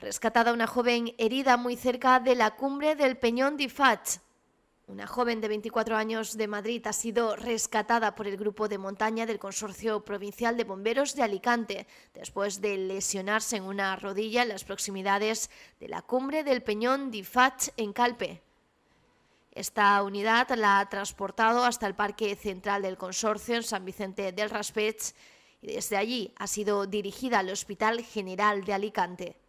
rescatada una joven herida muy cerca de la cumbre del Peñón de Ifach. Una joven de 24 años de Madrid ha sido rescatada por el grupo de montaña del Consorcio Provincial de Bomberos de Alicante después de lesionarse en una rodilla en las proximidades de la cumbre del Peñón de Ifach en Calpe. Esta unidad la ha transportado hasta el Parque Central del Consorcio en San Vicente del Raspech y desde allí ha sido dirigida al Hospital General de Alicante.